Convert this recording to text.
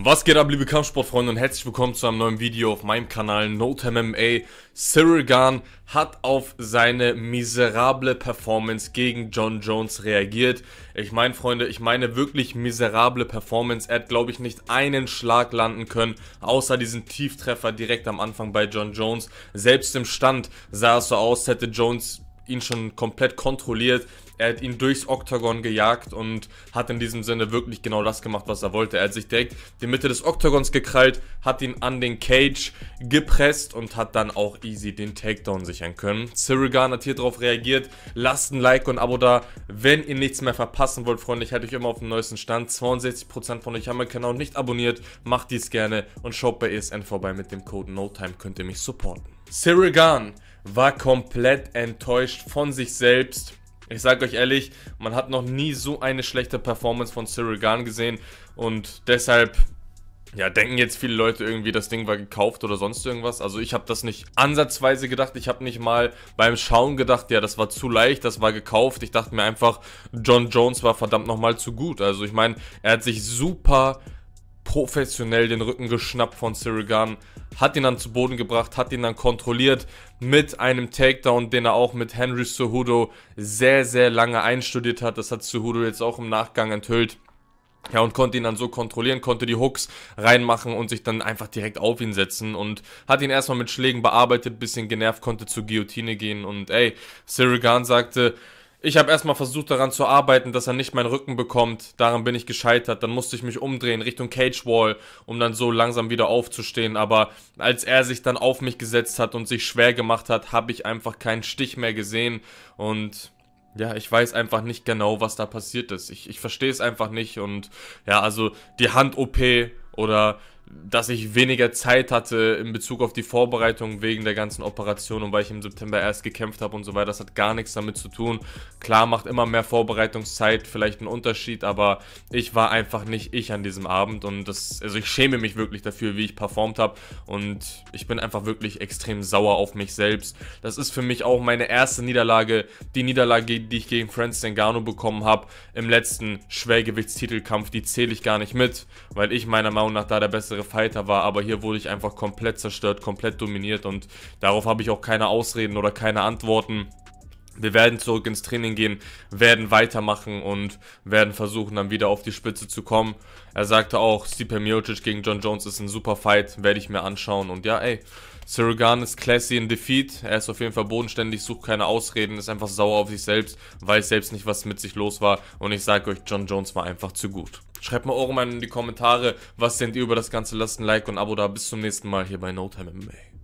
Was geht ab, liebe Kampfsportfreunde und herzlich willkommen zu einem neuen Video auf meinem Kanal Note MMA. Cyril Garn hat auf seine miserable Performance gegen John Jones reagiert. Ich meine, Freunde, ich meine wirklich miserable Performance. Er hat, glaube ich, nicht einen Schlag landen können, außer diesen Tieftreffer direkt am Anfang bei John Jones. Selbst im Stand sah es so aus, hätte Jones ihn schon komplett kontrolliert. Er hat ihn durchs Oktagon gejagt und hat in diesem Sinne wirklich genau das gemacht, was er wollte. Er hat sich direkt die Mitte des Oktagons gekrallt, hat ihn an den Cage gepresst und hat dann auch easy den Takedown sichern können. Sirigan hat hier drauf reagiert. Lasst ein Like und ein Abo da, wenn ihr nichts mehr verpassen wollt, Freunde. Ich halte euch immer auf dem neuesten Stand. 62% von euch haben meinen Kanal nicht abonniert. Macht dies gerne und schaut bei ESN vorbei. Mit dem Code NOTIME könnt ihr mich supporten. Sirigan war komplett enttäuscht von sich selbst. Ich sage euch ehrlich, man hat noch nie so eine schlechte Performance von Cyril Garn gesehen und deshalb ja, denken jetzt viele Leute irgendwie, das Ding war gekauft oder sonst irgendwas. Also ich habe das nicht ansatzweise gedacht. Ich habe nicht mal beim Schauen gedacht, ja, das war zu leicht, das war gekauft. Ich dachte mir einfach, John Jones war verdammt nochmal zu gut. Also ich meine, er hat sich super professionell den Rücken geschnappt von Sirigan, hat ihn dann zu Boden gebracht, hat ihn dann kontrolliert mit einem Takedown, den er auch mit Henry Cejudo sehr, sehr lange einstudiert hat. Das hat Cejudo jetzt auch im Nachgang enthüllt. Ja, und konnte ihn dann so kontrollieren, konnte die Hooks reinmachen und sich dann einfach direkt auf ihn setzen und hat ihn erstmal mit Schlägen bearbeitet, bisschen genervt, konnte zur Guillotine gehen und ey, Sirigan sagte, ich habe erstmal versucht daran zu arbeiten, dass er nicht meinen Rücken bekommt. Daran bin ich gescheitert. Dann musste ich mich umdrehen Richtung Cage Wall, um dann so langsam wieder aufzustehen. Aber als er sich dann auf mich gesetzt hat und sich schwer gemacht hat, habe ich einfach keinen Stich mehr gesehen. Und ja, ich weiß einfach nicht genau, was da passiert ist. Ich, ich verstehe es einfach nicht. Und ja, also die Hand-OP oder dass ich weniger Zeit hatte in Bezug auf die Vorbereitung wegen der ganzen Operation und weil ich im September erst gekämpft habe und so weiter. Das hat gar nichts damit zu tun. Klar macht immer mehr Vorbereitungszeit vielleicht einen Unterschied, aber ich war einfach nicht ich an diesem Abend und das, also ich schäme mich wirklich dafür, wie ich performt habe und ich bin einfach wirklich extrem sauer auf mich selbst. Das ist für mich auch meine erste Niederlage, die Niederlage, die ich gegen Francis Ngannou bekommen habe im letzten Schwergewichtstitelkampf, die zähle ich gar nicht mit, weil ich meiner Meinung nach da der bessere bessere Fighter war, aber hier wurde ich einfach komplett zerstört, komplett dominiert und darauf habe ich auch keine Ausreden oder keine Antworten. Wir werden zurück ins Training gehen, werden weitermachen und werden versuchen, dann wieder auf die Spitze zu kommen. Er sagte auch, Stipe Miocic gegen John Jones ist ein super Fight, werde ich mir anschauen. Und ja, ey, Sirigan ist classy in Defeat. Er ist auf jeden Fall bodenständig, sucht keine Ausreden, ist einfach sauer auf sich selbst, weiß selbst nicht, was mit sich los war. Und ich sage euch, John Jones war einfach zu gut. Schreibt mal eure Meinung in die Kommentare. Was denkt ihr über das Ganze? Lasst ein Like und ein Abo da. Bis zum nächsten Mal hier bei No Time MMA.